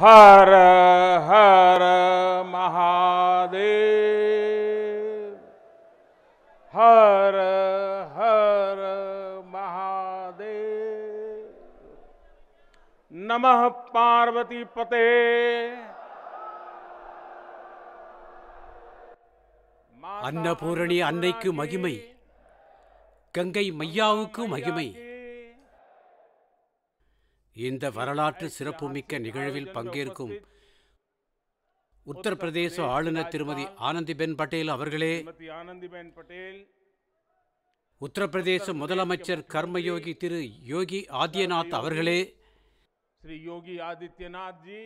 ஹர ஹர மகாதேவ் ஹர ஹர மகாதேவ் நம பார்வதி பதே அன்னபூரணி அன்னைக்கு மகிமை கங்கை மையாவுக்கு மகிமை இந்த வரலாற்று சிறப்புமிக்க நிகழ்வில் பங்கேற்கும் உத்தரப்பிரதேச ஆளுநர் திருமதி ஆனந்திபென் பட்டேல் அவர்களே ஆனந்திபென் பட்டேல் உத்தரப்பிரதேச முதலமைச்சர் கர்மயோகி திரு யோகி ஆதித்யநாத் அவர்களே ஸ்ரீ யோகி ஆதித்யநாத் ஜி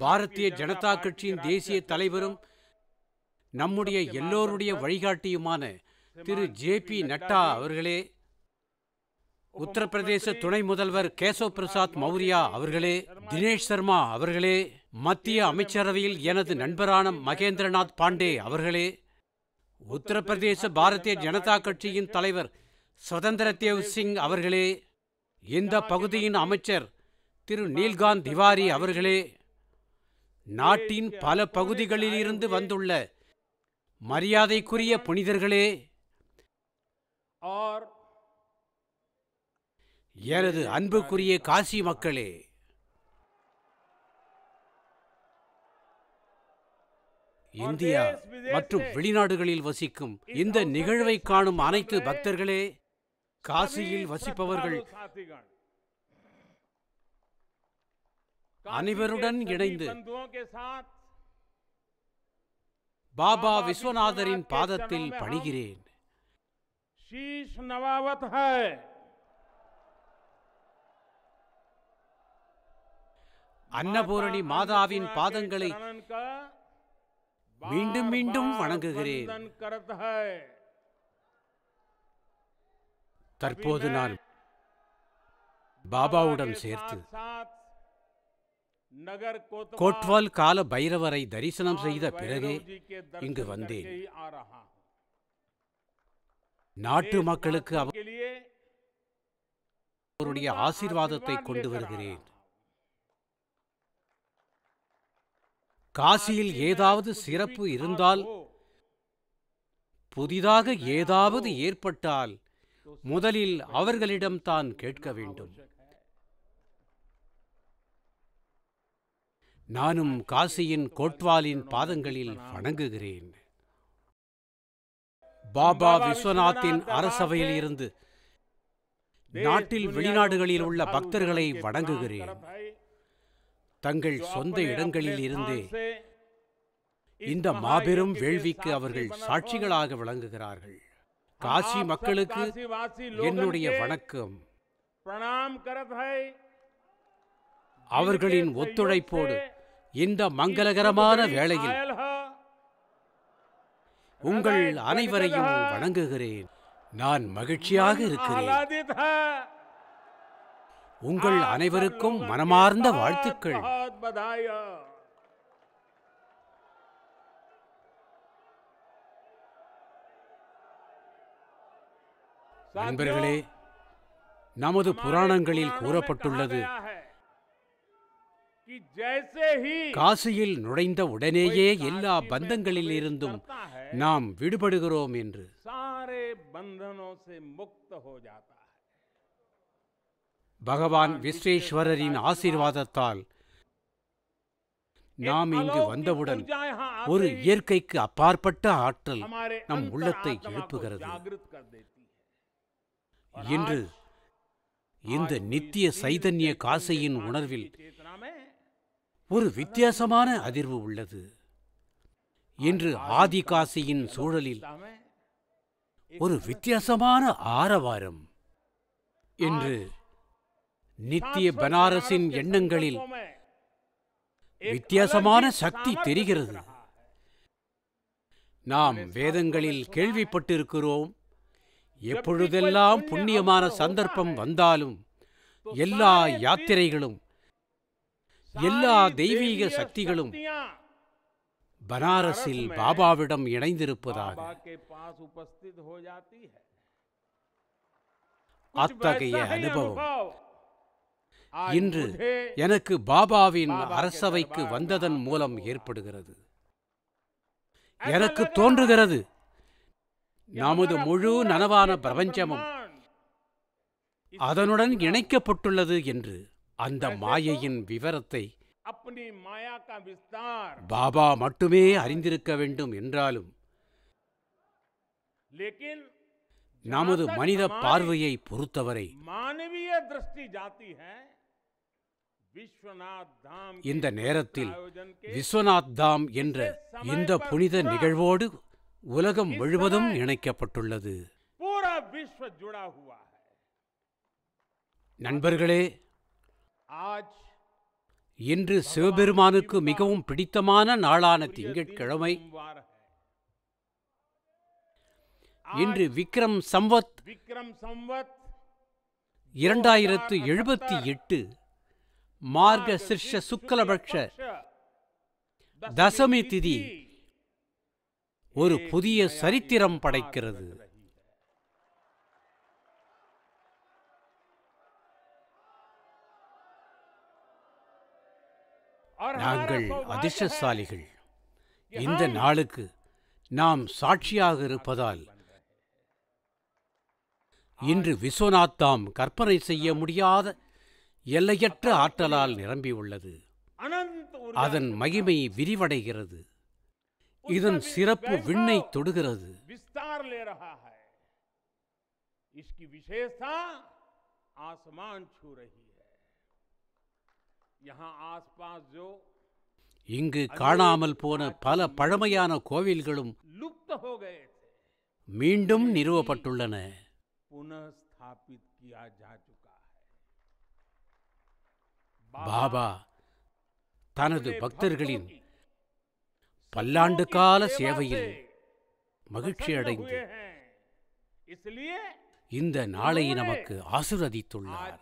பாரதிய ஜனதா கட்சியின் தேசிய தலைவரும் நம்முடைய எல்லோருடைய வழிகாட்டியுமான திரு ஜே பி நட்டா அவர்களே உத்தரப்பிரதேச துணை முதல்வர் கேசவ் பிரசாத் மௌரியா அவர்களே தினேஷ் சர்மா அவர்களே மத்திய அமைச்சரவையில் எனது நண்பரான மகேந்திரநாத் பாண்டே அவர்களே உத்தரப்பிரதேச பாரதிய ஜனதா கட்சியின் தலைவர் சுதந்திர தேவ் சிங் அவர்களே இந்த பகுதியின் அமைச்சர் திரு நீல்காந்த் திவாரி அவர்களே நாட்டின் பல பகுதிகளிலிருந்து வந்துள்ள மரியாதைக்குரிய புனிதர்களே ஆர் எனது அன்புக்குரிய காசி மக்களே இந்தியா மற்றும் வெளிநாடுகளில் வசிக்கும் இந்த நிகழ்வை காணும் அனைத்து பக்தர்களே காசியில் வசிப்பவர்கள் அனைவருடன் இணைந்து பாபா விஸ்வநாதரின் பாதத்தில் பணிகிறேன் शीश அன்னபூரணி மாதாவின் பாதங்களை மீண்டும் மீண்டும் வணங்குகிறேன் தற்போது நான் பாபாவுடன் சேர்த்து கோட்வால் கால பைரவரை தரிசனம் செய்த பிறகே இங்கு வந்தேன் நாட்டு மக்களுக்கு அவருடைய ஆசீர்வாதத்தை கொண்டு வருகிறேன் காசியில் ஏதாவது சிறப்பு இருந்தால் புதிதாக ஏதாவது ஏற்பட்டால் முதலில் அவர்களிடம் தான் கேட்க வேண்டும் நானும் காசியின் கோட்வாலின் பாதங்களில் வணங்குகிறேன் பாபா விஸ்வநாத்தின் அரசவையில் இருந்து நாட்டில் வெளிநாடுகளில் உள்ள பக்தர்களை வணங்குகிறேன் தங்கள் சொந்த இடங்களில் இருந்து இந்த மாபெரும் வேள்விக்கு அவர்கள் சாட்சிகளாக விளங்குகிறார்கள் காசி மக்களுக்கு என்னுடைய வணக்கம் அவர்களின் ஒத்துழைப்போடு இந்த மங்களகரமான வேளையில் உங்கள் அனைவரையும் வணங்குகிறேன் நான் மகிழ்ச்சியாக இருக்கிறேன் உங்கள் அனைவருக்கும் மனமார்ந்த வாழ்த்துக்கள் நண்பர்களே நமது புராணங்களில் கூறப்பட்டுள்ளது காசியில் நுழைந்த உடனேயே எல்லா பந்தங்களில் இருந்தும் நாம் விடுபடுகிறோம் என்று பகவான் விஸ்வேஸ்வரரின் ஆசீர்வாதத்தால் நாம் இங்கு வந்தவுடன் ஒரு இயற்கைக்கு அப்பாற்பட்ட ஆற்றல் நம் உள்ளத்தை எழுப்புகிறது இன்று இந்த நித்திய சைதன்ய காசையின் உணர்வில் ஒரு வித்தியாசமான அதிர்வு உள்ளது இன்று ஆதி காசியின் சூழலில் ஒரு வித்தியாசமான ஆரவாரம் என்று நித்திய பனாரஸின் எண்ணங்களில் வித்தியாசமான சக்தி தெரிகிறது நாம் வேதங்களில் கேள்விப்பட்டிருக்கிறோம் எப்பொழுதெல்லாம் புண்ணியமான சந்தர்ப்பம் வந்தாலும் எல்லா யாத்திரைகளும் எல்லா தெய்வீக சக்திகளும் பனாரஸில் பாபாவிடம் இணைந்திருப்பதாக அத்தகைய அனுபவம் இன்று எனக்கு பாபாவின் அரசவைக்கு வந்ததன் மூலம் ஏற்படுகிறது எனக்கு தோன்றுகிறது நமது முழு நனவான பிரபஞ்சமும் அதனுடன் இணைக்கப்பட்டுள்ளது என்று அந்த மாயையின் விவரத்தை பாபா மட்டுமே அறிந்திருக்க வேண்டும் என்றாலும் நமது மனித பார்வையை பொறுத்தவரை மாணவிய திருஷ்டி ஜாதி இந்த நேரத்தில் விஸ்வநாத் தாம் என்ற இந்த புனித நிகழ்வோடு உலகம் முழுவதும் இணைக்கப்பட்டுள்ளது நண்பர்களே இன்று சிவபெருமானுக்கு மிகவும் பிடித்தமான நாளான திங்கட்கிழமை இன்று விக்ரம் சம்வத் இரண்டாயிரத்து எழுபத்தி எட்டு மார்க சிர்ஷ சுக்கலபக்ஷ தசமி திதி ஒரு புதிய சரித்திரம் படைக்கிறது நாங்கள் அதிர்ஷ்டசாலிகள் இந்த நாளுக்கு நாம் சாட்சியாக இருப்பதால் இன்று விஸ்வநாத் தாம் கற்பனை செய்ய முடியாத எல்லையற்ற ஆற்றலால் நிரம்பியுள்ளது அதன் மகிமை விரிவடைகிறது இதன் சிறப்பு விண்ணை தொடுகிறது இங்கு காணாமல் போன பல பழமையான கோவில்களும் மீண்டும் நிறுவப்பட்டுள்ளன புனஸ்தாபித் கியா ஜா பாபா தனது பக்தர்களின் பல்லாண்டு கால சேவையில் மகிழ்ச்சி அடைந்து இந்த நாளை நமக்கு ஆசிர்வதித்துள்ளார்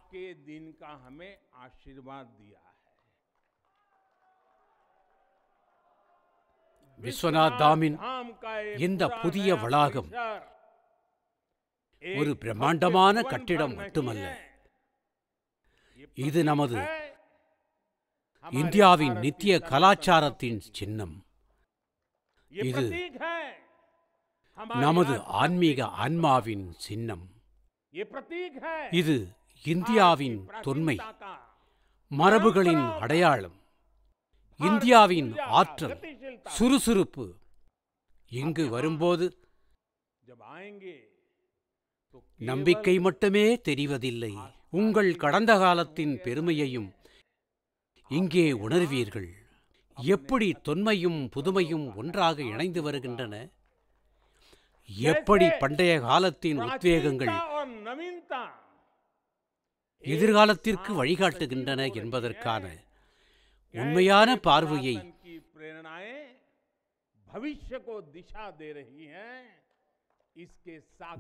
விஸ்வநாத் தாமின் இந்த புதிய வளாகம் ஒரு பிரம்மாண்டமான கட்டிடம் மட்டுமல்ல இது நமது இந்தியாவின் நித்திய கலாச்சாரத்தின் சின்னம் இது நமது ஆன்மீக ஆன்மாவின் சின்னம் இது இந்தியாவின் தொன்மை மரபுகளின் அடையாளம் இந்தியாவின் ஆற்றல் சுறுசுறுப்பு இங்கு வரும்போது நம்பிக்கை மட்டுமே தெரிவதில்லை உங்கள் கடந்த காலத்தின் பெருமையையும் இங்கே உணர்வீர்கள் எப்படி தொன்மையும் புதுமையும் ஒன்றாக இணைந்து வருகின்றன எப்படி பண்டைய காலத்தின் உத்வேகங்கள் எதிர்காலத்திற்கு வழிகாட்டுகின்றன என்பதற்கான உண்மையான பார்வையை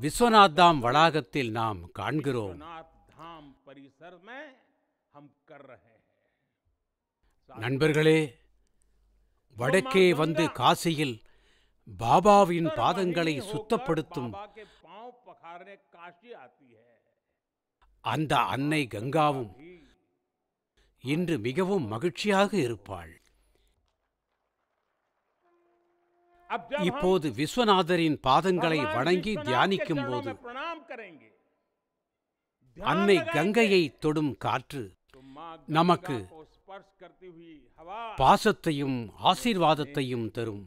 விஸ்வநாத் தாம் வளாகத்தில் நாம் காண்கிறோம் நண்பர்களே வடக்கே வந்து காசியில் பாபாவின் பாதங்களை சுத்தப்படுத்தும் அந்த அன்னை கங்காவும் இன்று மிகவும் மகிழ்ச்சியாக இருப்பாள் இப்போது விஸ்வநாதரின் பாதங்களை வணங்கி தியானிக்கும் போது அன்னை கங்கையை தொடும் காற்று நமக்கு பாசத்தையும் ஆசீர்வாதத்தையும் தரும்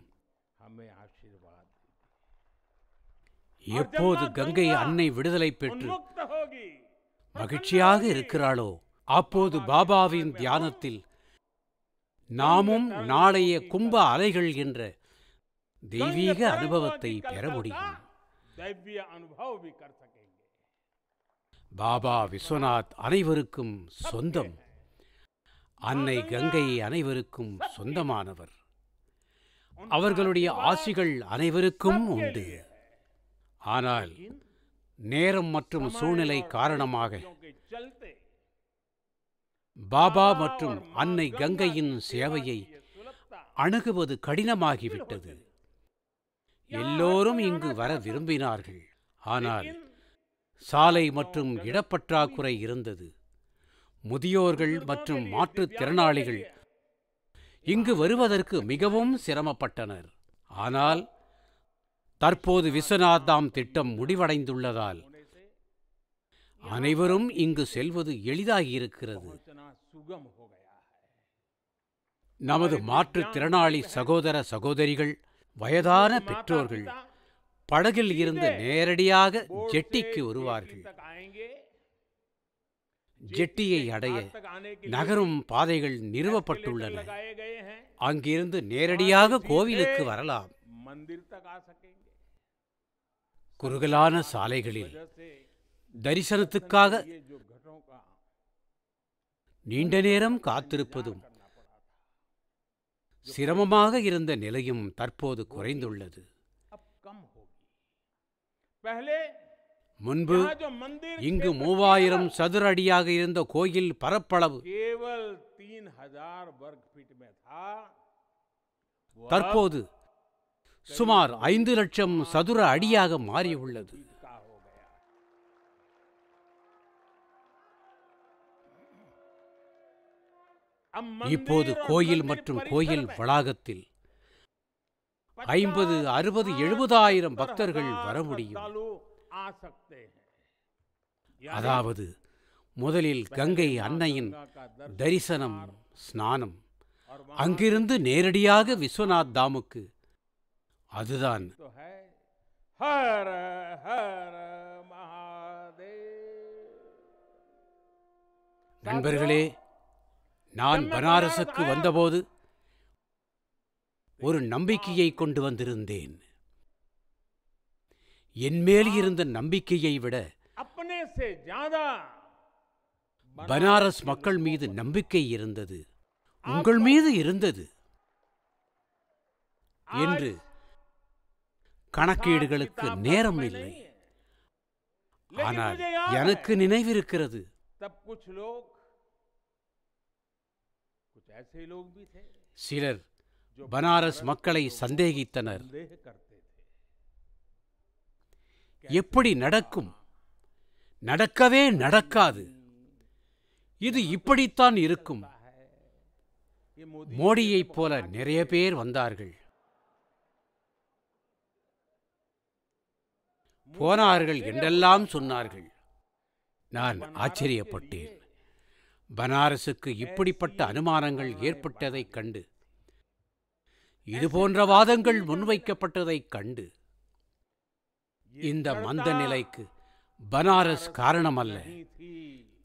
எப்போது கங்கை அன்னை விடுதலை பெற்று மகிழ்ச்சியாக இருக்கிறாளோ அப்போது பாபாவின் தியானத்தில் நாமும் நாளைய கும்ப அலைகள் என்ற தெய்வீக அனுபவத்தை பெற முடியும் பாபா விஸ்வநாத் அனைவருக்கும் சொந்தம் அன்னை கங்கை அனைவருக்கும் சொந்தமானவர் அவர்களுடைய ஆசிகள் அனைவருக்கும் உண்டு ஆனால் நேரம் மற்றும் சூழ்நிலை காரணமாக பாபா மற்றும் அன்னை கங்கையின் சேவையை அணுகுவது கடினமாகிவிட்டது எல்லோரும் இங்கு வர விரும்பினார்கள் ஆனால் சாலை மற்றும் இடப்பற்றாக்குறை இருந்தது முதியோர்கள் மற்றும் மாற்றுத்திறனாளிகள் இங்கு வருவதற்கு மிகவும் சிரமப்பட்டனர் ஆனால் தற்போது விஸ்வநாதாம் திட்டம் முடிவடைந்துள்ளதால் அனைவரும் இங்கு செல்வது எளிதாகியிருக்கிறது நமது மாற்றுத்திறனாளி சகோதர சகோதரிகள் வயதான பெற்றோர்கள் படகில் இருந்து நேரடியாக ஜெட்டிக்கு வருவார்கள் ஜெட்டியை அடைய நகரும் பாதைகள் நிறுவப்பட்டுள்ளன அங்கிருந்து நேரடியாக கோவிலுக்கு வரலாம் குறுகலான சாலைகளில் தரிசனத்துக்காக நீண்ட நேரம் காத்திருப்பதும் சிரமமாக இருந்த நிலையும் தற்போது குறைந்துள்ளது முன்பு இங்கு மூவாயிரம் சதுர அடியாக இருந்த கோயில் பரப்பளவு தற்போது சுமார் ஐந்து லட்சம் சதுர அடியாக மாறியுள்ளது இப்போது கோயில் மற்றும் கோயில் வளாகத்தில் ஐம்பது அறுபது எழுபதாயிரம் பக்தர்கள் வர முடியும் அதாவது முதலில் கங்கை அன்னையின் தரிசனம் ஸ்நானம் அங்கிருந்து நேரடியாக விஸ்வநாத் தாமுக்கு அதுதான் நண்பர்களே நான் பனாரசுக்கு வந்தபோது ஒரு நம்பிக்கையை கொண்டு வந்திருந்தேன் என்மேல் இருந்த நம்பிக்கையை விட பனாரஸ் மக்கள் மீது நம்பிக்கை இருந்தது உங்கள் மீது இருந்தது என்று கணக்கீடுகளுக்கு நேரம் இல்லை ஆனால் எனக்கு நினைவிருக்கிறது சிலர் பனாரஸ் மக்களை சந்தேகித்தனர் எப்படி நடக்கும் நடக்கவே நடக்காது இது இப்படித்தான் இருக்கும் மோடியைப் போல நிறைய பேர் வந்தார்கள் போனார்கள் என்றெல்லாம் சொன்னார்கள் நான் ஆச்சரியப்பட்டேன் பனாரசுக்கு இப்படிப்பட்ட அனுமானங்கள் ஏற்பட்டதைக் கண்டு இதுபோன்ற வாதங்கள் முன்வைக்கப்பட்டதைக் கண்டு இந்த மந்த நிலைக்கு பனாரஸ் காரணமல்ல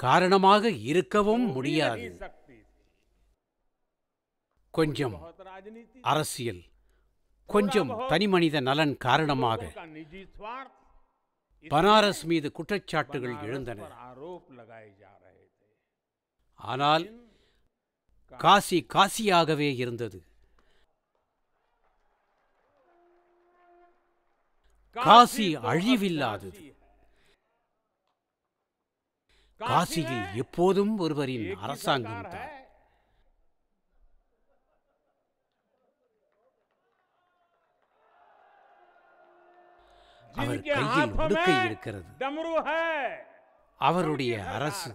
காரணமாக இருக்கவும் முடியாது கொஞ்சம் அரசியல் கொஞ்சம் தனிமனித நலன் காரணமாக பனாரஸ் மீது குற்றச்சாட்டுகள் எழுந்தன ஆனால் காசி காசியாகவே இருந்தது காசி அழிவில்லாதது காசியில் எப்போதும் ஒருவரின் அரசாங்கம் தான் அவர் கையில் ஒடுக்கை இருக்கிறது அவருடைய அரசு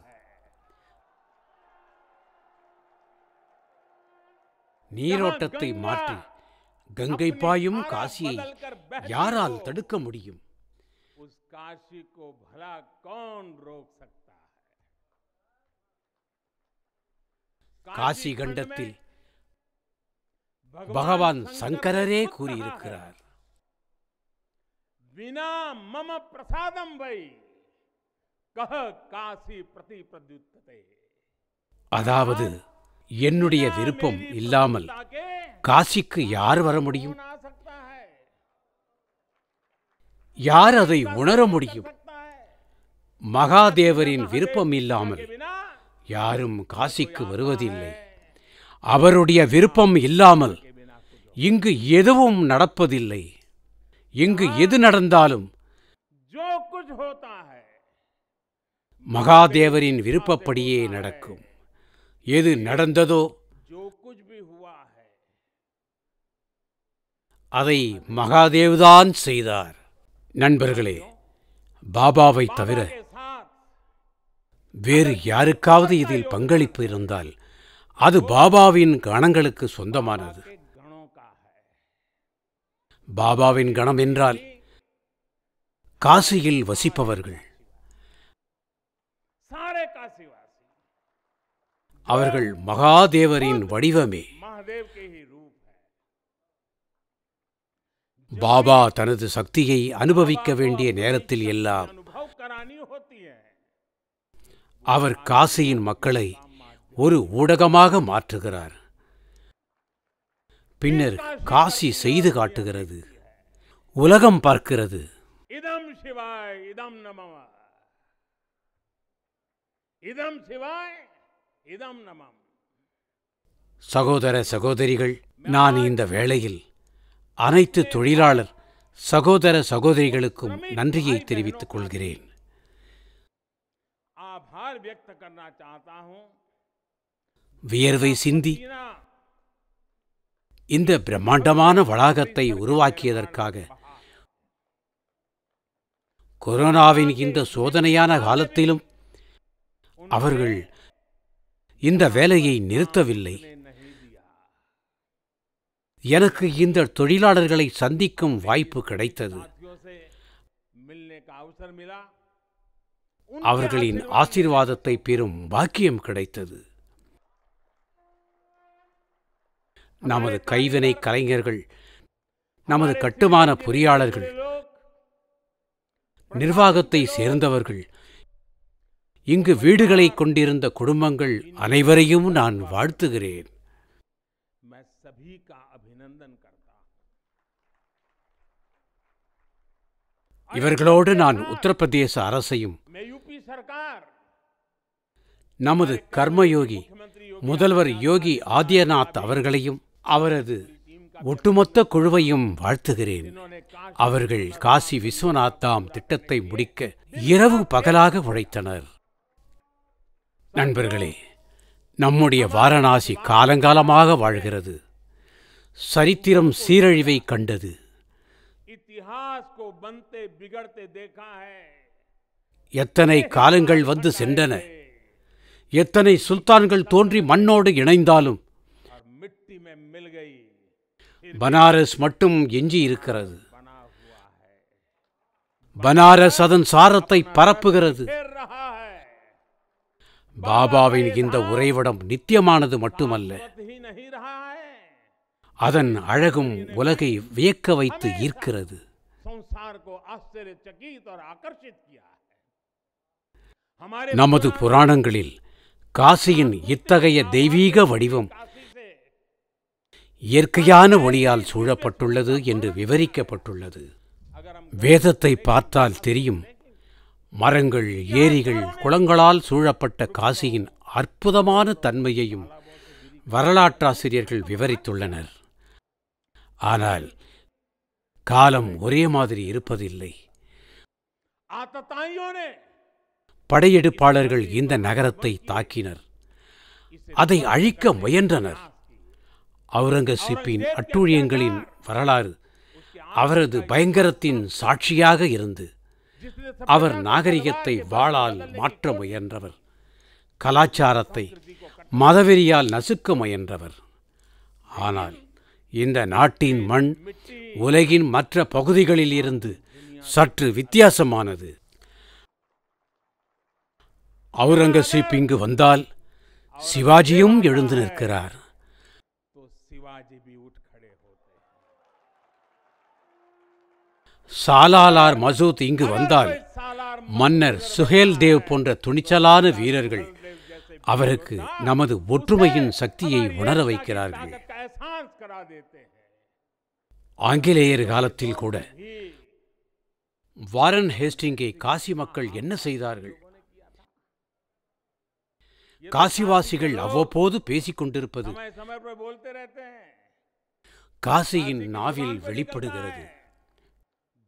நீரோட்டத்தை மாற்றி கங்கை பாயும் காசியை யாரால் தடுக்க முடியும் कौन सकता है காசி கண்டத்தில் பகவான் சங்கரரே கூறியிருக்கிறார் வினா மம பிரசாதம் வை கஹ காசி பிரதி அதாவது என்னுடைய விருப்பம் இல்லாமல் காசிக்கு யார் வர முடியும் யார் அதை உணர முடியும் மகாதேவரின் விருப்பம் இல்லாமல் யாரும் காசிக்கு வருவதில்லை அவருடைய விருப்பம் இல்லாமல் இங்கு எதுவும் நடப்பதில்லை இங்கு எது நடந்தாலும் மகாதேவரின் விருப்பப்படியே நடக்கும் எது நடந்ததோ அதை மகாதேவ்தான் செய்தார் நண்பர்களே பாபாவை தவிர வேறு யாருக்காவது இதில் பங்களிப்பு இருந்தால் அது பாபாவின் கணங்களுக்கு சொந்தமானது பாபாவின் கணம் என்றால் காசியில் வசிப்பவர்கள் அவர்கள் மகாதேவரின் வடிவமே பாபா தனது சக்தியை அனுபவிக்க வேண்டிய நேரத்தில் எல்லாம் அவர் காசியின் மக்களை ஒரு ஊடகமாக மாற்றுகிறார் பின்னர் காசி செய்து காட்டுகிறது உலகம் பார்க்கிறது இதம் சிவாய் இதம் நம இதம் சிவாய் இதம் நமம் சகோதர சகோதரிகள் நான் இந்த வேளையில் அனைத்து தொழிலாளர் சகோதர சகோதரிகளுக்கும் நன்றியை தெரிவித்துக் கொள்கிறேன் வியர்வை சிந்தி இந்த பிரம்மாண்டமான வளாகத்தை உருவாக்கியதற்காக கொரோனாவின் இந்த சோதனையான காலத்திலும் அவர்கள் இந்த வேலையை நிறுத்தவில்லை எனக்கு இந்த தொழிலாளர்களை சந்திக்கும் வாய்ப்பு கிடைத்தது அவர்களின் ஆசீர்வாதத்தை பெறும் பாக்கியம் கிடைத்தது நமது கைவினை கலைஞர்கள் நமது கட்டுமான பொறியாளர்கள் நிர்வாகத்தை சேர்ந்தவர்கள் இங்கு வீடுகளை கொண்டிருந்த குடும்பங்கள் அனைவரையும் நான் வாழ்த்துகிறேன் இவர்களோடு நான் உத்தரப்பிரதேச அரசையும் நமது கர்மயோகி முதல்வர் யோகி ஆதியநாத் அவர்களையும் அவரது ஒட்டுமொத்த குழுவையும் வாழ்த்துகிறேன் அவர்கள் காசி விஸ்வநாத் தாம் திட்டத்தை முடிக்க இரவு பகலாக உழைத்தனர் நண்பர்களே நம்முடைய வாரணாசி காலங்காலமாக வாழ்கிறது சரித்திரம் சீரழிவை கண்டது எத்தனை காலங்கள் வந்து சென்றன எத்தனை சுல்தான்கள் தோன்றி மண்ணோடு இணைந்தாலும் பனாரஸ் மட்டும் எஞ்சி இருக்கிறது பனாரஸ் அதன் சாரத்தை பரப்புகிறது பாபாவின் இந்த உறைவிடம் நித்தியமானது மட்டுமல்ல அதன் அழகும் உலகை வியக்க வைத்து ஈர்க்கிறது நமது புராணங்களில் காசியின் இத்தகைய தெய்வீக வடிவம் இயற்கையான ஒளியால் சூழப்பட்டுள்ளது என்று விவரிக்கப்பட்டுள்ளது வேதத்தை பார்த்தால் தெரியும் மரங்கள் ஏரிகள் குளங்களால் சூழப்பட்ட காசியின் அற்புதமான தன்மையையும் வரலாற்றாசிரியர்கள் விவரித்துள்ளனர் ஆனால் காலம் ஒரே மாதிரி இருப்பதில்லை படையெடுப்பாளர்கள் இந்த நகரத்தை தாக்கினர் அதை அழிக்க முயன்றனர் அவுரங்கசீப்பின் அட்டூழியங்களின் வரலாறு அவரது பயங்கரத்தின் சாட்சியாக இருந்து அவர் நாகரிகத்தை வாழால் மாற்ற முயன்றவர் கலாச்சாரத்தை மதவெறியால் நசுக்க முயன்றவர் ஆனால் இந்த நாட்டின் மண் உலகின் மற்ற பகுதிகளில் இருந்து சற்று வித்தியாசமானது அவுரங்கசீப் இங்கு வந்தால் சிவாஜியும் எழுந்து நிற்கிறார் சாலாலார் மசூத் இங்கு வந்தால் மன்னர் சுஹேல் தேவ் போன்ற துணிச்சலான வீரர்கள் அவருக்கு நமது ஒற்றுமையின் சக்தியை உணர வைக்கிறார்கள் ஆங்கிலேயர் காலத்தில் கூட வாரன் ஹேஸ்டிங்கை காசி மக்கள் என்ன செய்தார்கள் காசிவாசிகள் அவ்வப்போது பேசிக் கொண்டிருப்பது காசியின் நாவில் வெளிப்படுகிறது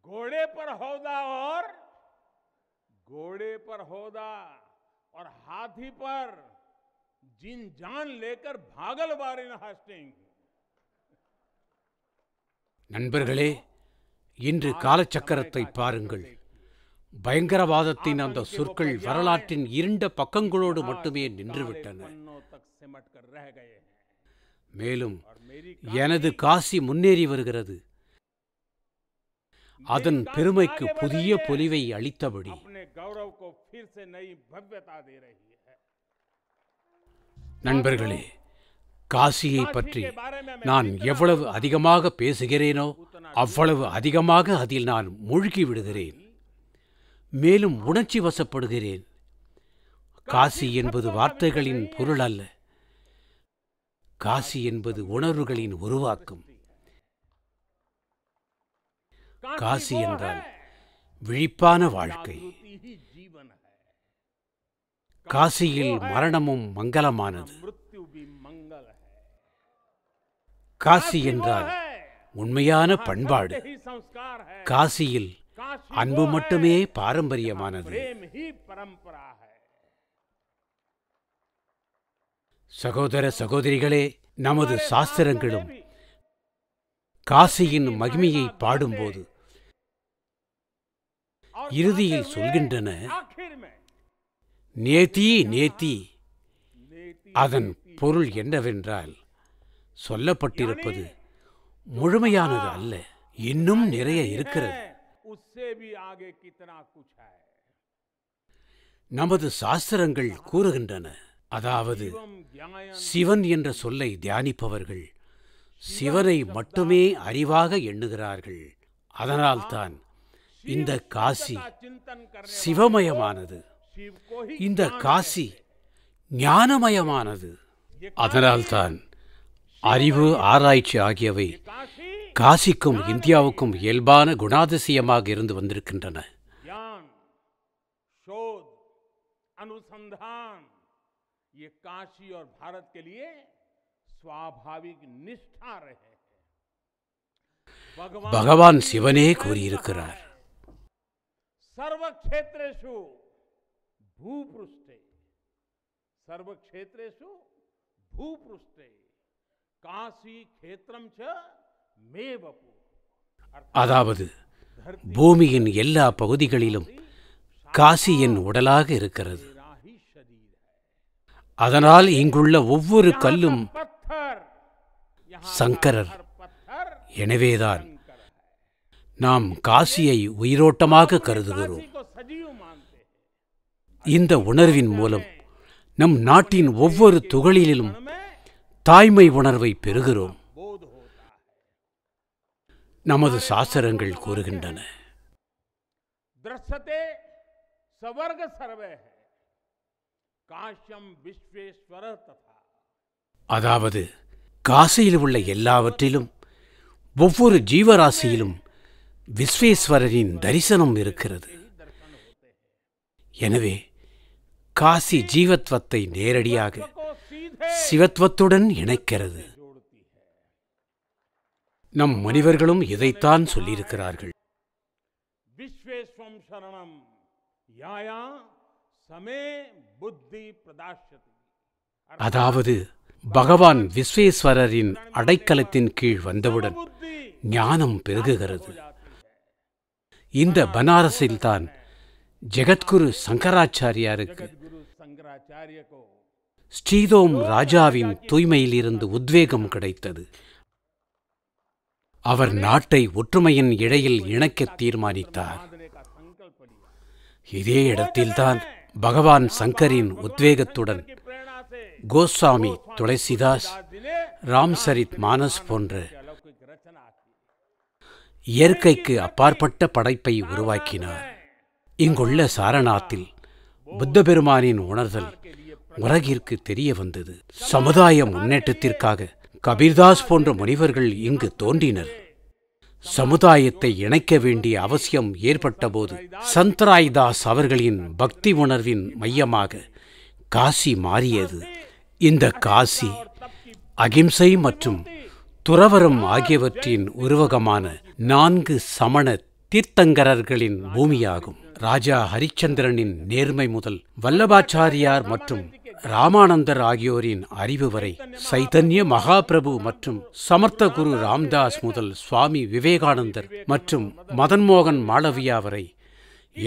घोड़े पर होदा और घोड़े पर होदा और हाथी पर जिन जान लेकर भागल बारिन हास्टिंग நண்பர்களே இன்று காலச்சக்கரத்தை பாருங்கள் பயங்கரவாதத்தின் அந்த சொற்கள் வரலாற்றின் இருண்ட பக்கங்களோடு மட்டுமே நின்றுவிட்டன மேலும் எனது காசி முன்னேறி வருகிறது அதன் பெருமைக்கு புதிய பொலிவை அளித்தபடி நண்பர்களே காசியை பற்றி நான் எவ்வளவு அதிகமாக பேசுகிறேனோ அவ்வளவு அதிகமாக அதில் நான் மூழ்கி விடுகிறேன் மேலும் உணர்ச்சி வசப்படுகிறேன் காசி என்பது வார்த்தைகளின் பொருள் அல்ல காசி என்பது உணர்வுகளின் உருவாக்கும் காசி என்றால் விழிப்பான வாழ்க்கை காசியில் மரணமும் மங்களமானது காசி என்றால் உண்மையான பண்பாடு காசியில் அன்பு மட்டுமே பாரம்பரியமானது சகோதர சகோதரிகளே நமது சாஸ்திரங்களும் காசியின் மகிமையை பாடும்போது இறுதியில் சொல்கின்றன நேத்தி நேத்தி அதன் பொருள் என்னவென்றால் சொல்லப்பட்டிருப்பது முழுமையானது அல்ல இன்னும் நிறைய இருக்கிறது நமது சாஸ்திரங்கள் கூறுகின்றன அதாவது சிவன் என்ற சொல்லை தியானிப்பவர்கள் சிவனை மட்டுமே அறிவாக எண்ணுகிறார்கள் அதனால்தான் இந்த காசி சிவமயமானது இந்த காசி ஞானமயமானது அதனால்தான் அறிவு ஆராய்ச்சி ஆகியவை காசிக்கும் இந்தியாவுக்கும் இயல்பான குணாதிசயமாக இருந்து வந்திருக்கின்றன अनुसंधान ये சுவாபாவிக நிஷ்டா பகவான் சிவனே கூறியிருக்கிறார் சர்வக்ஷேத்ரேஷு பூபுருஷ்டே சர்வக்ஷேத்ரேஷு பூபுருஷ்டே காசி கேத்திரம் ச மேவபு அதாவது பூமியின் எல்லா பகுதிகளிலும் காசியின் உடலாக இருக்கிறது அதனால் இங்குள்ள ஒவ்வொரு கல்லும் சங்கரர் எனவேதான் நாம் காசியை உயிரோட்டமாக கருதுகிறோம் இந்த உணர்வின் மூலம் நம் நாட்டின் ஒவ்வொரு துகளிலும் தாய்மை உணர்வை பெறுகிறோம் நமது சாசரங்கள் கூறுகின்றன அதாவது காசியில் உள்ள எல்லாவற்றிலும் ஒவ்வொரு ஜீவராசியிலும் விஸ்வேஸ்வரரின் தரிசனம் இருக்கிறது எனவே காசி ஜீவத்வத்தை நேரடியாக சிவத்வத்துடன் இணைக்கிறது நம் மனிதர்களும் இதைத்தான் சொல்லியிருக்கிறார்கள் விஸ்வேஸ்வம் சரணம் யாயா சமே புத்தி பிரதாஷதி அதாவது பகவான் விஸ்வேஸ்வரரின் அடைக்கலத்தின் கீழ் வந்தவுடன் ஞானம் பெருகுகிறது இந்த பனாரஸில்தான் ஜெகத்குரு சங்கராச்சாரியாருக்கு ஸ்ரீதோம் ராஜாவின் தூய்மையிலிருந்து உத்வேகம் கிடைத்தது அவர் நாட்டை ஒற்றுமையின் இழையில் இணைக்க தீர்மானித்தார் இதே இடத்தில்தான் பகவான் சங்கரின் உத்வேகத்துடன் கோஸ்வாமி துளசிதாஸ் ராம்சரித் மானஸ் போன்ற இயற்கைக்கு அப்பாற்பட்ட படைப்பை உருவாக்கினார் இங்குள்ள சாரநாத்தில் புத்த பெருமானின் உணர்தல் உலகிற்கு தெரிய வந்தது சமுதாய முன்னேற்றத்திற்காக கபீர்தாஸ் போன்ற முனிவர்கள் இங்கு தோன்றினர் சமுதாயத்தை இணைக்க வேண்டிய அவசியம் ஏற்பட்டபோது சந்தராய்தாஸ் அவர்களின் பக்தி உணர்வின் மையமாக காசி மாறியது இந்த காசி அகிம்சை மற்றும் துறவரம் ஆகியவற்றின் உருவகமான நான்கு சமண தீர்த்தங்கரர்களின் பூமியாகும் ராஜா ஹரிச்சந்திரனின் நேர்மை முதல் வல்லபாச்சாரியார் மற்றும் ராமானந்தர் ஆகியோரின் அறிவு வரை சைதன்ய மகாபிரபு மற்றும் சமர்த்த குரு ராம்தாஸ் முதல் சுவாமி விவேகானந்தர் மற்றும் மதன்மோகன் மாளவியா வரை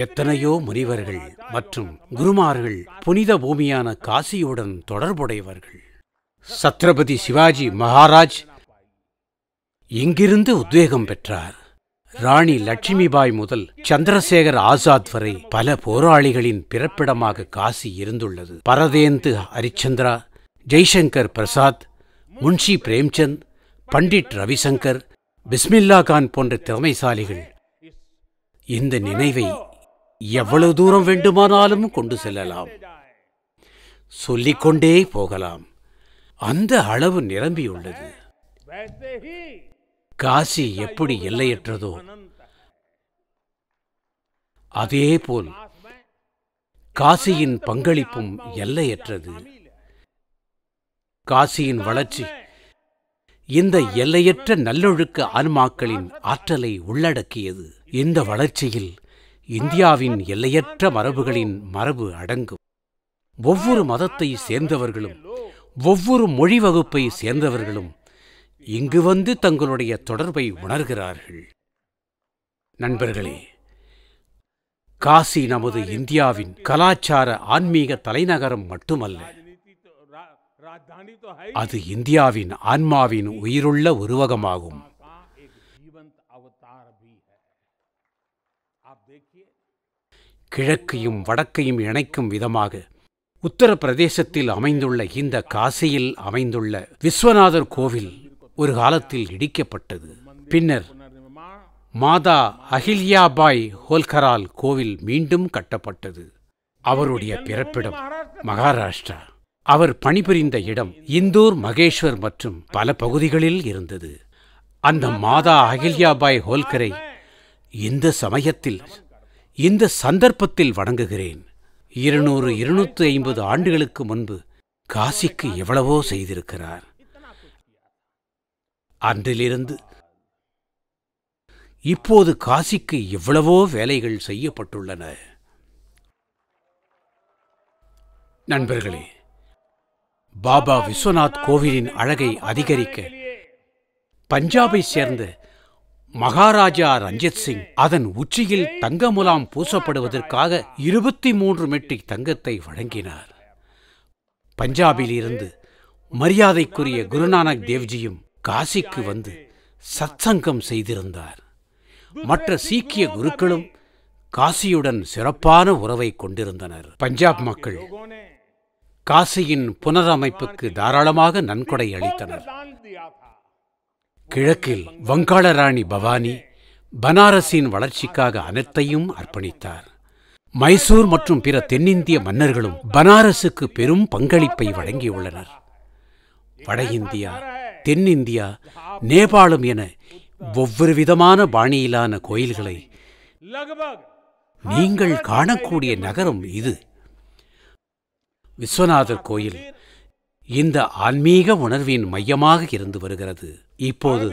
எத்தனையோ முனிவர்கள் மற்றும் குருமார்கள் புனித பூமியான காசியுடன் தொடர்புடையவர்கள் சத்ரபதி சிவாஜி மகாராஜ் இங்கிருந்து உத்வேகம் பெற்றார் ராணி லட்சுமிபாய் முதல் சந்திரசேகர் ஆசாத் வரை பல போராளிகளின் பிறப்பிடமாக காசி இருந்துள்ளது பரதேந்து ஹரிச்சந்திரா ஜெய்சங்கர் பிரசாத் முன்ஷி பிரேம்சந்த் பண்டிட் ரவிசங்கர் பிஸ்மில்லா கான் போன்ற திறமைசாலிகள் இந்த நினைவை எவ்வளவு தூரம் வேண்டுமானாலும் கொண்டு செல்லலாம் சொல்லிக்கொண்டே போகலாம் அந்த அளவு நிரம்பியுள்ளது காசி எப்படி எல்லையற்றதோ அதே போல் காசியின் பங்களிப்பும் எல்லையற்றது காசியின் வளர்ச்சி இந்த எல்லையற்ற நல்லொழுக்க ஆன்மாக்களின் ஆற்றலை உள்ளடக்கியது இந்த வளர்ச்சியில் இந்தியாவின் எல்லையற்ற மரபுகளின் மரபு அடங்கும் ஒவ்வொரு மதத்தை சேர்ந்தவர்களும் ஒவ்வொரு மொழி வகுப்பை சேர்ந்தவர்களும் இங்கு வந்து தங்களுடைய தொடர்பை உணர்கிறார்கள் நண்பர்களே காசி நமது இந்தியாவின் கலாச்சார ஆன்மீக தலைநகரம் மட்டுமல்ல அது இந்தியாவின் ஆன்மாவின் உயிருள்ள உருவகமாகும் கிழக்கையும் வடக்கையும் இணைக்கும் விதமாக உத்தரப்பிரதேசத்தில் அமைந்துள்ள இந்த காசியில் அமைந்துள்ள விஸ்வநாதர் கோவில் ஒரு காலத்தில் இடிக்கப்பட்டது பின்னர் மாதா அகில்யாபாய் ஹோல்கரால் கோவில் மீண்டும் கட்டப்பட்டது அவருடைய பிறப்பிடம் மகாராஷ்டிரா அவர் பணிபுரிந்த இடம் இந்தூர் மகேஸ்வர் மற்றும் பல பகுதிகளில் இருந்தது அந்த மாதா அகில்யாபாய் ஹோல்கரை இந்த சமயத்தில் இந்த சந்தர்ப்பத்தில் வணங்குகிறேன் இருநூறு இருநூத்தி ஐம்பது ஆண்டுகளுக்கு முன்பு காசிக்கு எவ்வளவோ செய்திருக்கிறார் அன்றிலிருந்து இப்போது காசிக்கு எவ்வளவோ வேலைகள் செய்யப்பட்டுள்ளன நண்பர்களே பாபா விஸ்வநாத் கோவிலின் அழகை அதிகரிக்க பஞ்சாபை சேர்ந்த மகாராஜா ரஞ்சித் சிங் அதன் உச்சியில் தங்க முலாம் பூசப்படுவதற்காக இருபத்தி மூன்று மெட்ரிக் தங்கத்தை வழங்கினார் பஞ்சாபிலிருந்து மரியாதைக்குரிய குருநானக் தேவ்ஜியும் காசிக்கு வந்து சத்சங்கம் செய்திருந்தார் மற்ற சீக்கிய குருக்களும் காசியுடன் சிறப்பான உறவை கொண்டிருந்தனர் பஞ்சாப் மக்கள் காசியின் புனரமைப்புக்கு தாராளமாக நன்கொடை அளித்தனர் கிழக்கில் வங்காள ராணி பவானி பனாரஸின் வளர்ச்சிக்காக அனைத்தையும் அர்ப்பணித்தார் மைசூர் மற்றும் பிற தென்னிந்திய மன்னர்களும் பனாரஸுக்கு பெரும் பங்களிப்பை வழங்கியுள்ளனர் வட இந்தியா தென்னிந்தியா நேபாளம் என ஒவ்வொரு விதமான பாணியிலான கோயில்களை நீங்கள் காணக்கூடிய நகரம் இது விஸ்வநாதர் கோயில் இந்த ஆன்மீக உணர்வின் மையமாக இருந்து வருகிறது இப்போது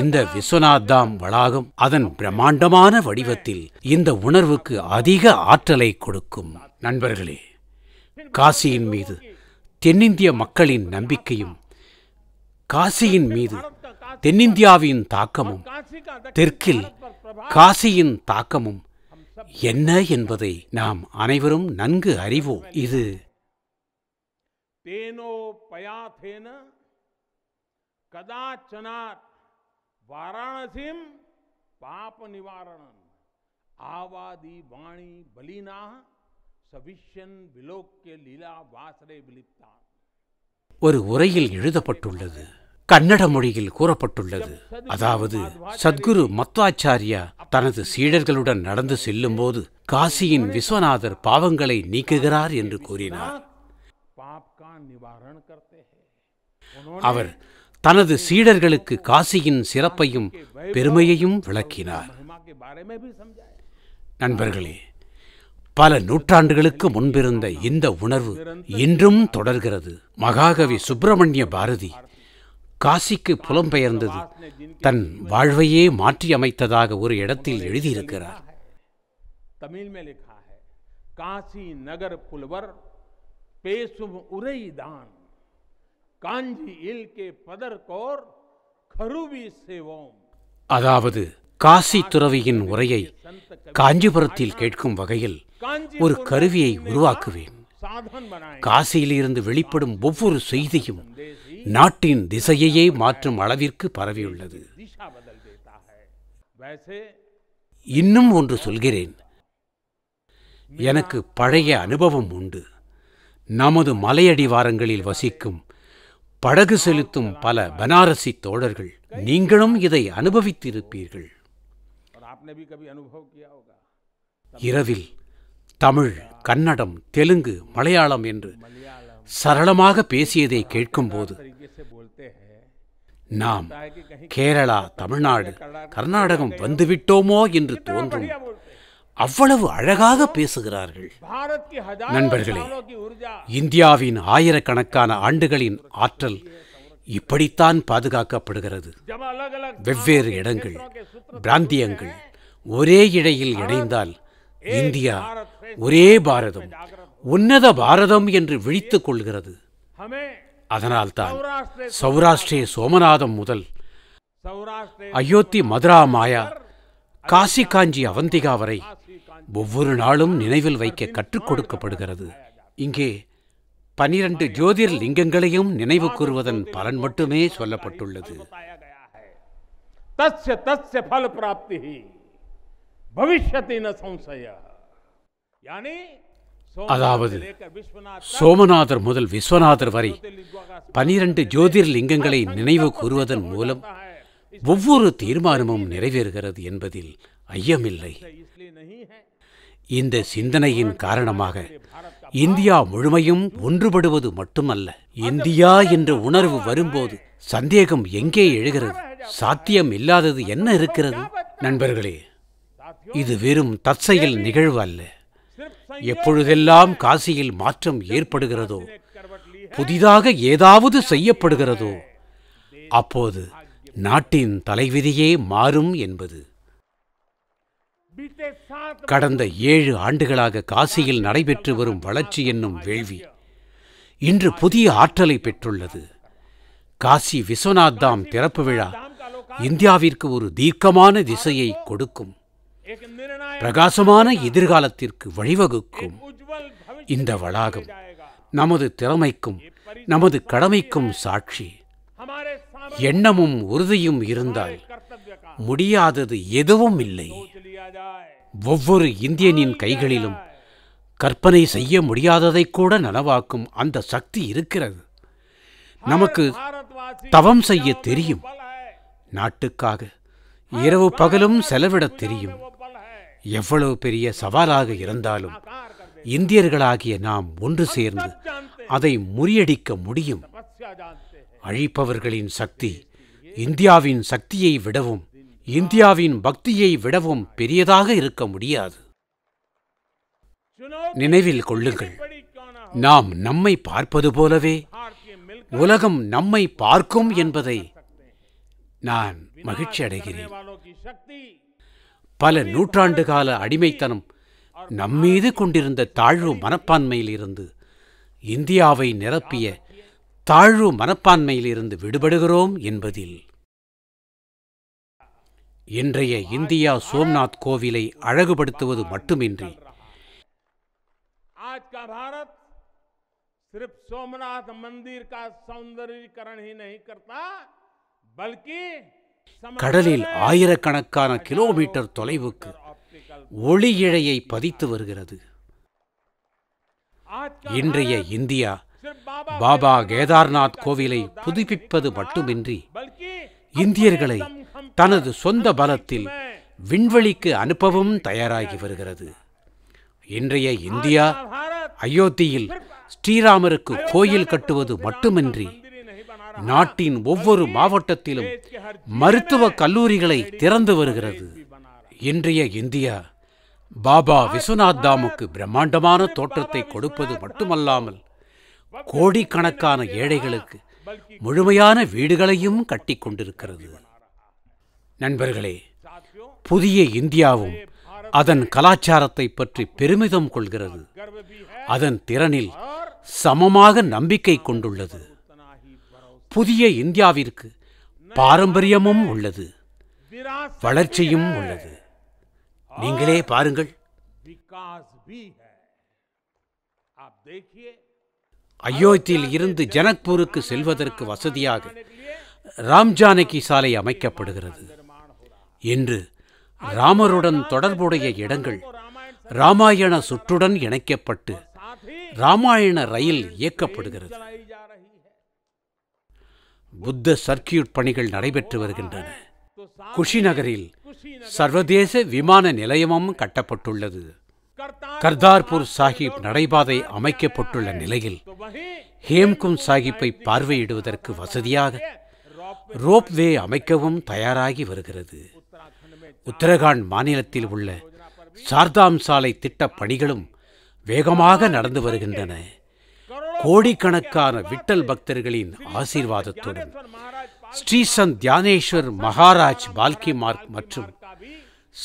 இந்த விஸ்வநாத் தாம் வளாகம் அதன் பிரம்மாண்டமான வடிவத்தில் இந்த உணர்வுக்கு அதிக ஆற்றலை கொடுக்கும் நண்பர்களே காசியின் மீது தென்னிந்திய மக்களின் நம்பிக்கையும் காசியின் மீது தென்னிந்தியாவின் தாக்கமும் தெற்கில் காசியின் தாக்கமும் என்ன என்பதை நாம் அனைவரும் நன்கு அறிவோம் இது तेनोपयाथेन कदाचनात् वाराणसीम पाप निवारण आवादी वाणी बलिना சவிஷன் விலோக்கிய லீலா வாசடை விழித்தான் ஒரு உரையில் எழுதப்பட்டுள்ளது கன்னட மொழியில் கூறப்பட்டுள்ளது அதாவது சத்குரு மத்வாச்சாரியா தனது சீடர்களுடன் நடந்து செல்லும்போது காசியின் விஸ்வநாதர் பாவங்களை நீக்குகிறார் என்று கூறினார் அவர் தனது சீடர்களுக்கு காசியின் சிறப்பையும் பெருமையையும் விளக்கினார் நண்பர்களே பல நூற்றாண்டுகளுக்கு முன்பிருந்த இந்த உணர்வு இன்றும் தொடர்கிறது மகாகவி சுப்பிரமணிய பாரதி காசிக்கு புலம்பெயர்ந்தது தன் வாழ்வையே மாற்றி அமைத்ததாக ஒரு இடத்தில் எழுதியிருக்கிறார் தமிழ் காசி நகர் புலவர் பேசும் உரைதான் காஞ்சி இல்கே கருவி அதாவது காசி துறவியின் உரையை காஞ்சிபுரத்தில் கேட்கும் வகையில் ஒரு கருவியை உருவாக்குவேன் காசியிலிருந்து வெளிப்படும் ஒவ்வொரு செய்தியும் நாட்டின் திசையையே மாற்றும் அளவிற்கு பரவியுள்ளது இன்னும் ஒன்று சொல்கிறேன் எனக்கு பழைய அனுபவம் உண்டு நமது மலையடிவாரங்களில் வசிக்கும் படகு செலுத்தும் பல பனாரசி தோழர்கள் நீங்களும் இதை அனுபவித்திருப்பீர்கள் இரவில் தமிழ் கன்னடம் தெலுங்கு மலையாளம் என்று சரளமாக பேசியதை கேட்கும்போது நாம் கேரளா தமிழ்நாடு கர்நாடகம் வந்துவிட்டோமோ என்று தோன்றும் அவ்வளவு அழகாக பேசுகிறார்கள் நண்பர்களே இந்தியாவின் ஆயிரக்கணக்கான ஆண்டுகளின் ஆற்றல் இப்படித்தான் பாதுகாக்கப்படுகிறது வெவ்வேறு இடங்கள் பிராந்தியங்கள் ஒரே இழையில் இணைந்தால் இந்தியா ஒரே பாரதம் உன்னத பாரதம் என்று விழித்துக் கொள்கிறது அதனால்தான் சௌராஷ்டிரே சோமநாதம் முதல் அயோத்தி மதுரா மாயா காசி காஞ்சி அவந்திகா வரை ஒவ்வொரு நாளும் நினைவில் வைக்க கற்றுக் கொடுக்கப்படுகிறது இங்கே பனிரண்டு ஜோதிர் லிங்கங்களையும் நினைவு கூறுவதன் பலன் மட்டுமே சொல்லப்பட்டுள்ளது அதாவது சோமநாதர் முதல் விஸ்வநாதர் வரை பனிரண்டு ஜோதிர் லிங்கங்களை நினைவு கூறுவதன் மூலம் ஒவ்வொரு தீர்மானமும் நிறைவேறுகிறது என்பதில் ஐயமில்லை இந்த சிந்தனையின் காரணமாக இந்தியா முழுமையும் ஒன்றுபடுவது மட்டுமல்ல இந்தியா என்ற உணர்வு வரும்போது சந்தேகம் எங்கே எழுகிறது சாத்தியம் இல்லாதது என்ன இருக்கிறது நண்பர்களே இது வெறும் தற்செயல் நிகழ்வு அல்ல எப்பொழுதெல்லாம் காசியில் மாற்றம் ஏற்படுகிறதோ புதிதாக ஏதாவது செய்யப்படுகிறதோ அப்போது நாட்டின் தலைவிதியே மாறும் என்பது கடந்த ஏழு ஆண்டுகளாக காசியில் நடைபெற்று வரும் வளர்ச்சி என்னும் வேள்வி இன்று புதிய ஆற்றலை பெற்றுள்ளது காசி விஸ்வநாத் தாம் திறப்பு விழா இந்தியாவிற்கு ஒரு தீர்க்கமான திசையை கொடுக்கும் பிரகாசமான எதிர்காலத்திற்கு வழிவகுக்கும் இந்த வளாகம் நமது திறமைக்கும் நமது கடமைக்கும் சாட்சி எண்ணமும் உறுதியும் இருந்தால் முடியாதது எதுவும் இல்லை ஒவ்வொரு இந்தியனின் கைகளிலும் கற்பனை செய்ய முடியாததை கூட நனவாக்கும் அந்த சக்தி இருக்கிறது நமக்கு தவம் செய்ய தெரியும் நாட்டுக்காக இரவு பகலும் செலவிட தெரியும் எவ்வளவு பெரிய சவாலாக இருந்தாலும் இந்தியர்களாகிய நாம் ஒன்று சேர்ந்து அதை முறியடிக்க முடியும் அழிப்பவர்களின் சக்தி இந்தியாவின் சக்தியை விடவும் இந்தியாவின் பக்தியை விடவும் பெரியதாக இருக்க முடியாது நினைவில் கொள்ளுங்கள் நாம் நம்மை பார்ப்பது போலவே உலகம் நம்மை பார்க்கும் என்பதை நான் மகிழ்ச்சி அடைகிறேன் பல நூற்றாண்டு கால அடிமைத்தனம் நம்மீது கொண்டிருந்த தாழ்வு மனப்பான்மையிலிருந்து இந்தியாவை நிரப்பிய தாழ்வு மனப்பான்மையிலிருந்து விடுபடுகிறோம் என்பதில் இன்றைய இந்தியா சோம்நாத் கோவிலை அழகுபடுத்துவது மட்டுமின்றி आज का भारत सिर्फ सोमनाथ मंदिर का सौंदर्यीकरण ही नहीं करता बल्कि கடலில் ஆயிரக்கணக்கான கிலோமீட்டர் தொலைவுக்கு ஒளி இழையை பதித்து வருகிறது இன்றைய இந்தியா பாபா கேதார்நாத் கோவிலை புதுப்பிப்பது மட்டுமின்றி இந்தியர்களை தனது சொந்த பலத்தில் விண்வெளிக்கு அனுப்பவும் தயாராகி வருகிறது இன்றைய இந்தியா அயோத்தியில் ஸ்ரீராமருக்கு கோயில் கட்டுவது மட்டுமின்றி நாட்டின் ஒவ்வொரு மாவட்டத்திலும் மருத்துவ கல்லூரிகளை திறந்து வருகிறது இன்றைய இந்தியா பாபா விஸ்வநாத் தாமுக்கு பிரம்மாண்டமான தோற்றத்தை கொடுப்பது மட்டுமல்லாமல் கோடிக்கணக்கான ஏழைகளுக்கு முழுமையான வீடுகளையும் கட்டி கொண்டிருக்கிறது நண்பர்களே புதிய இந்தியாவும் அதன் கலாச்சாரத்தை பற்றி பெருமிதம் கொள்கிறது அதன் திறனில் சமமாக நம்பிக்கை கொண்டுள்ளது புதிய இந்தியாவிற்கு பாரம்பரியமும் உள்ளது வளர்ச்சியும் உள்ளது நீங்களே பாருங்கள் அயோத்தியில் இருந்து ஜனக்பூருக்கு செல்வதற்கு வசதியாக ராம்ஜானகி சாலை அமைக்கப்படுகிறது இன்று ராமருடன் தொடர்புடைய இடங்கள் ராமாயண சுற்றுடன் இணைக்கப்பட்டு ராமாயண ரயில் இயக்கப்படுகிறது புத்த சர்க்கியூட் பணிகள் நடைபெற்று வருகின்றன குஷிநகரில் சர்வதேச விமான நிலையமும் கட்டப்பட்டுள்ளது கர்தார்பூர் சாஹிப் நடைபாதை அமைக்கப்பட்டுள்ள நிலையில் ஹேம்குந்த் சாஹிப்பை பார்வையிடுவதற்கு வசதியாக ரோப்வே அமைக்கவும் தயாராகி வருகிறது உத்தரகாண்ட் மாநிலத்தில் உள்ள சார்தாம் சாலை திட்டப் பணிகளும் வேகமாக நடந்து வருகின்றன கோடிக்கணக்கான விட்டல் பக்தர்களின் ஆசீர்வாதத்துடன் ஸ்ரீ சந்த் தியானேஸ்வர் மகாராஜ் பால்கி மார்க் மற்றும்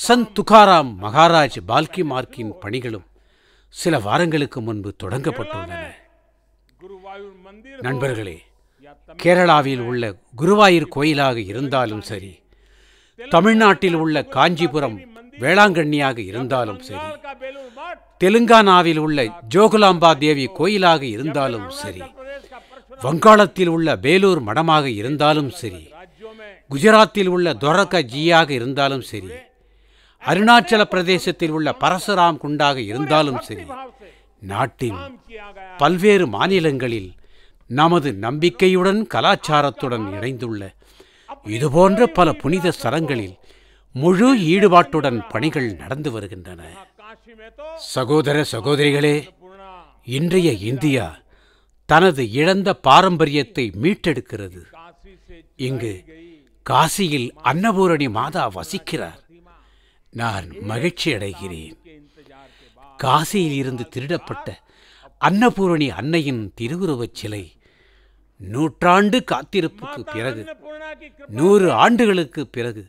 சந்த் துகாராம் மகாராஜ் பால்கி மார்க்கின் பணிகளும் சில வாரங்களுக்கு முன்பு தொடங்கப்பட்டுள்ளன நண்பர்களே கேரளாவில் உள்ள குருவாயூர் கோயிலாக இருந்தாலும் சரி தமிழ்நாட்டில் உள்ள காஞ்சிபுரம் வேளாங்கண்ணியாக இருந்தாலும் சரி தெலுங்கானாவில் உள்ள ஜோகுலாம்பா தேவி கோயிலாக இருந்தாலும் சரி வங்காளத்தில் உள்ள வேலூர் மடமாக இருந்தாலும் சரி குஜராத்தில் உள்ள துரக ஜியாக இருந்தாலும் சரி அருணாச்சல பிரதேசத்தில் உள்ள பரசுராம் குண்டாக இருந்தாலும் சரி நாட்டின் பல்வேறு மாநிலங்களில் நமது நம்பிக்கையுடன் கலாச்சாரத்துடன் இணைந்துள்ள இதுபோன்ற பல புனித ஸ்தலங்களில் முழு ஈடுபாட்டுடன் பணிகள் நடந்து வருகின்றன சகோதர சகோதரிகளே இன்றைய இந்தியா தனது இழந்த பாரம்பரியத்தை மீட்டெடுக்கிறது இங்கு காசியில் அன்னபூரணி மாதா வசிக்கிறார் நான் மகிழ்ச்சி அடைகிறேன் காசியில் இருந்து திருடப்பட்ட அன்னபூரணி அன்னையின் திருவுருவச் சிலை நூற்றாண்டு காத்திருப்புக்கு பிறகு நூறு ஆண்டுகளுக்கு பிறகு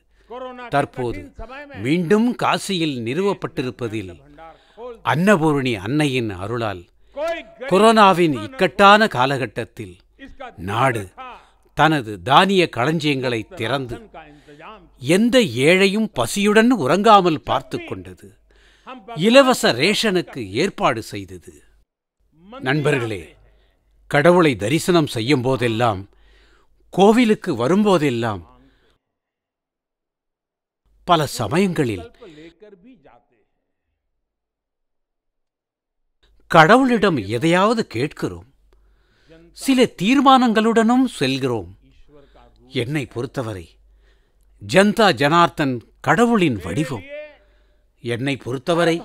தற்போது மீண்டும் காசியில் நிறுவப்பட்டிருப்பதில் அன்னபூரணி அன்னையின் அருளால் கொரோனாவின் இக்கட்டான காலகட்டத்தில் நாடு தனது தானிய களஞ்சியங்களை திறந்து எந்த ஏழையும் பசியுடன் உறங்காமல் பார்த்து கொண்டது இலவச ரேஷனுக்கு ஏற்பாடு செய்தது நண்பர்களே கடவுளை தரிசனம் செய்யும் போதெல்லாம் கோவிலுக்கு வரும்போதெல்லாம் பல சமயங்களில் கடவுளிடம் எதையாவது கேட்கிறோம் சில தீர்மானங்களுடனும் செல்கிறோம் என்னை பொறுத்தவரை ஜனதா ஜனார்த்தன் கடவுளின் வடிவம் என்னை பொறுத்தவரை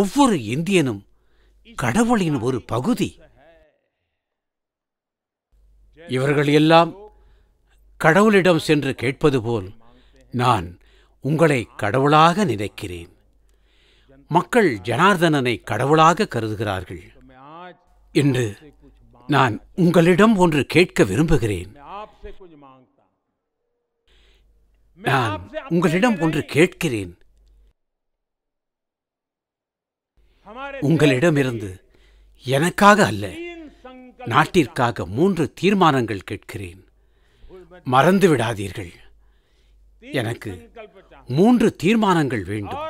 ஒவ்வொரு இந்தியனும் கடவுளின் ஒரு பகுதி இவர்கள் எல்லாம் கடவுளிடம் சென்று கேட்பது போல் நான் உங்களை கடவுளாக நினைக்கிறேன் மக்கள் ஜனார்தனனை கடவுளாக கருதுகிறார்கள் என்று நான் உங்களிடம் ஒன்று கேட்க விரும்புகிறேன் நான் உங்களிடம் ஒன்று கேட்கிறேன் உங்களிடமிருந்து எனக்காக அல்ல நாட்டிற்காக மூன்று தீர்மானங்கள் கேட்கிறேன் மறந்து விடாதீர்கள் எனக்கு மூன்று தீர்மானங்கள் வேண்டும்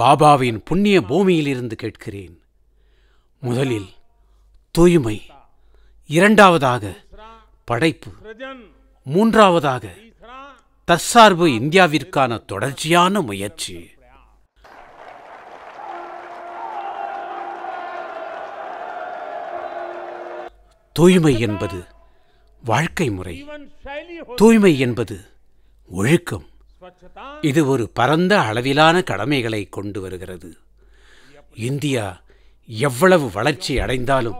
பாபாவின் புண்ணிய பூமியிலிருந்து கேட்கிறேன் முதலில் தூய்மை இரண்டாவதாக படைப்பு மூன்றாவதாக தற்சார்பு இந்தியாவிற்கான தொடர்ச்சியான முயற்சி தூய்மை என்பது வாழ்க்கை முறை தூய்மை என்பது ஒழுக்கம் இது ஒரு பரந்த அளவிலான கடமைகளை கொண்டு வருகிறது இந்தியா எவ்வளவு வளர்ச்சி அடைந்தாலும்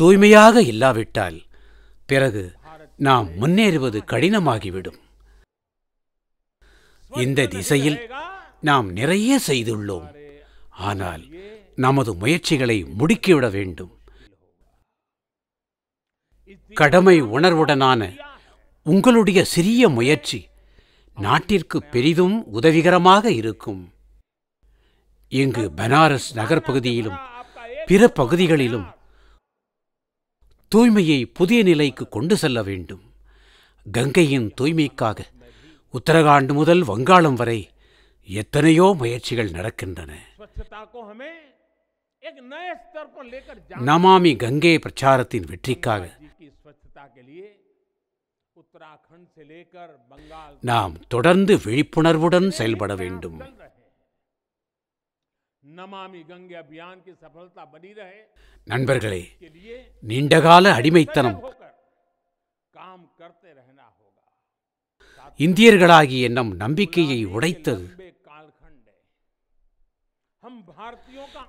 தூய்மையாக இல்லாவிட்டால் பிறகு நாம் முன்னேறுவது கடினமாகிவிடும் இந்த திசையில் நாம் நிறைய செய்துள்ளோம் ஆனால் நமது முயற்சிகளை முடுக்கிவிட வேண்டும் கடமை உணர்வுடனான உங்களுடைய சிறிய முயற்சி நாட்டிற்கு பெரிதும் உதவிகரமாக இருக்கும் இங்கு பனாரஸ் நகர்ப்பகுதியிலும் பிற பகுதிகளிலும் தூய்மையை புதிய நிலைக்கு கொண்டு செல்ல வேண்டும் கங்கையின் தூய்மைக்காக உத்தரகாண்ட் முதல் வங்காளம் வரை எத்தனையோ முயற்சிகள் நடக்கின்றன நமாமி கங்கே பிரச்சாரத்தின் வெற்றிக்காக நாம் தொடர்ந்து விழிப்புணர்வுடன் செயல்பட வேண்டும் நண்பர்களே நீண்டகால அடிமைத்தனம் இந்தியர்களாகிய நம் நம்பிக்கையை உடைத்தது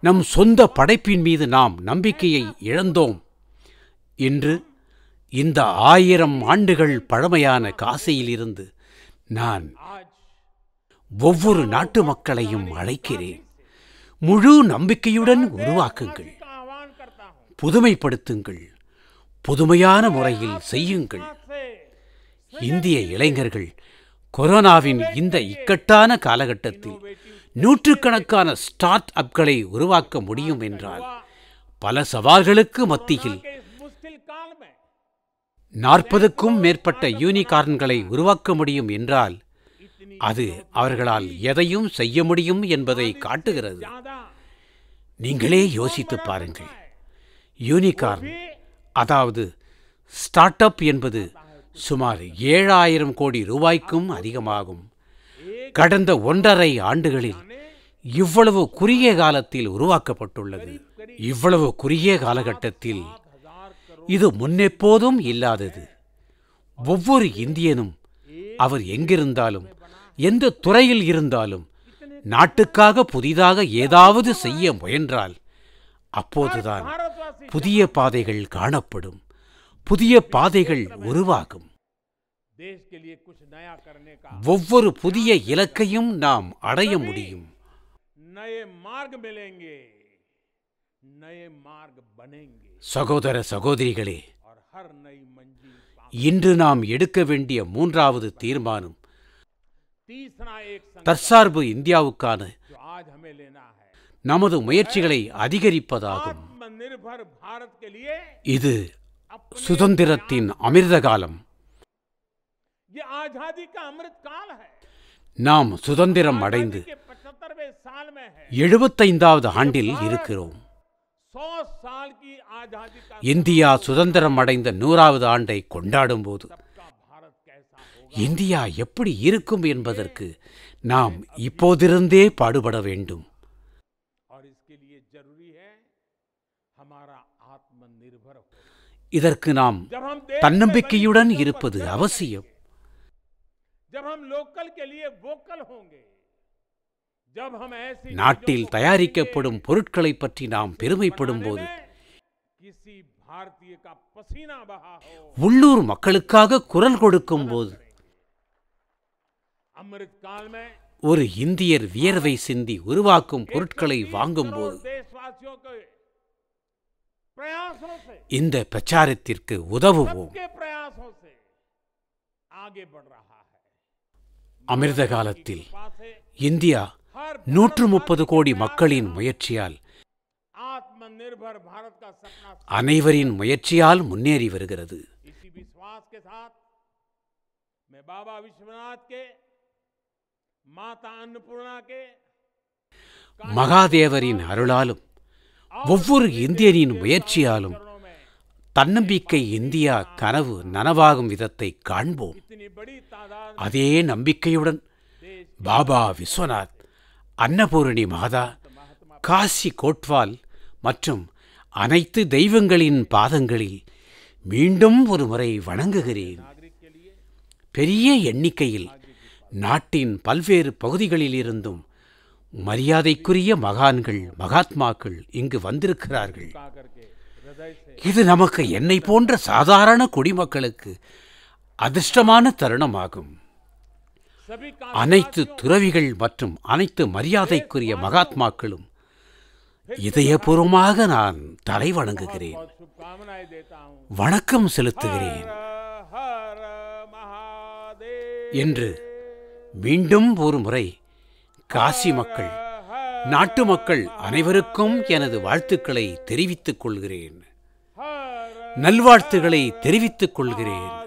நம் சொந்த படைப்பின் மீது நாம் நம்பிக்கையை இழந்தோம் என்று இந்த ஆயிரம் ஆண்டுகள் பழமையான காசியிலிருந்து நான் ஒவ்வொரு நாட்டு மக்களையும் அழைக்கிறேன் முழு நம்பிக்கையுடன் உருவாக்குங்கள் புதுமைப்படுத்துங்கள் புதுமையான முறையில் செய்யுங்கள் இந்திய இளைஞர்கள் கொரோனாவின் இந்த இக்கட்டான காலகட்டத்தில் நூற்றுக்கணக்கான ஸ்டார்ட் அப்களை உருவாக்க முடியும் என்றால் பல சவால்களுக்கு மத்தியில் நாற்பதுக்கும் மேற்பட்ட யூனிகார்ன்களை உருவாக்க முடியும் என்றால் அது அவர்களால் எதையும் செய்ய முடியும் என்பதை காட்டுகிறது நீங்களே யோசித்து பாருங்கள் யூனிகார்ன் அதாவது ஸ்டார்ட் அப் என்பது சுமார் ஏழாயிரம் கோடி ரூபாய்க்கும் அதிகமாகும் கடந்த ஒன்றரை ஆண்டுகளில் இவ்வளவு குறுகிய காலத்தில் உருவாக்கப்பட்டுள்ளது இவ்வளவு குறுகிய காலகட்டத்தில் இது முன்னெப்போதும் இல்லாதது ஒவ்வொரு இந்தியனும் அவர் எங்கிருந்தாலும் எந்த துறையில் இருந்தாலும் நாட்டுக்காக புதிதாக ஏதாவது செய்ய முயன்றால் அப்போதுதான் புதிய பாதைகள் காணப்படும் புதிய பாதைகள் உருவாகும் ஒவ்வொரு புதிய இலக்கையும் நாம் அடைய முடியும் நய மார்க் மிலேங்கே நய மார்க் பனேங்கே சகோதர சகோதரிகளே இன்று நாம் எடுக்க வேண்டிய மூன்றாவது தீர்மானம் தற்சார்பு இந்தியாவுக்கான நமது முயற்சிகளை அதிகரிப்பதாகும் இது சுதந்திரத்தின் அமிர்த காலம் நாம் சுதந்திரம் அடைந்து எழுபத்தைந்தாவது ஆண்டில் இருக்கிறோம் இந்தியா சுதந்திரம் அடைந்த நூறாவது ஆண்டை கொண்டாடும் போது இந்தியா எப்படி இருக்கும் என்பதற்கு நாம் இப்போதிருந்தே பாடுபட வேண்டும் இதற்கு நாம் தன்னம்பிக்கையுடன் இருப்பது அவசியம் நாட்டில் தயாரிக்கப்படும் பொருட்களை பற்றி நாம் பெருமைப்படும் போது உள்ளூர் மக்களுக்காக குரல் கொடுக்கும் போது ஒரு இந்தியர் வியர்வை சிந்தி உருவாக்கும் பொருட்களை வாங்கும் போது இந்த பிரச்சாரத்திற்கு உதவுவோம் அமிர்த காலத்தில் இந்தியா நூற்று முப்பது கோடி மக்களின் முயற்சியால் அனைவரின் முயற்சியால் முன்னேறி வருகிறது மகாதேவரின் அருளாலும் ஒவ்வொரு இந்தியனின் முயற்சியாலும் தன்னம்பிக்கை இந்தியா கனவு நனவாகும் விதத்தை காண்போம் அதே நம்பிக்கையுடன் பாபா விஸ்வநாத் அன்னபூரணி மாதா காசி கோட்வால் மற்றும் அனைத்து தெய்வங்களின் பாதங்களில் மீண்டும் ஒரு முறை வணங்குகிறேன் பெரிய எண்ணிக்கையில் நாட்டின் பல்வேறு பகுதிகளிலிருந்தும் மரியாதைக்குரிய மகான்கள் மகாத்மாக்கள் இங்கு வந்திருக்கிறார்கள் இது நமக்கு என்னை போன்ற சாதாரண குடிமக்களுக்கு அதிர்ஷ்டமான தருணமாகும் அனைத்து துறவிகள் மற்றும் அனைத்து மரியாதைக்குரிய மகாத்மாக்களும் இதயபூர்வமாக நான் தலை வணங்குகிறேன் வணக்கம் செலுத்துகிறேன் என்று மீண்டும் ஒரு முறை காசி மக்கள் நாட்டு மக்கள் அனைவருக்கும் எனது வாழ்த்துக்களை தெரிவித்துக் கொள்கிறேன் நல்வாழ்த்துக்களை தெரிவித்துக் கொள்கிறேன்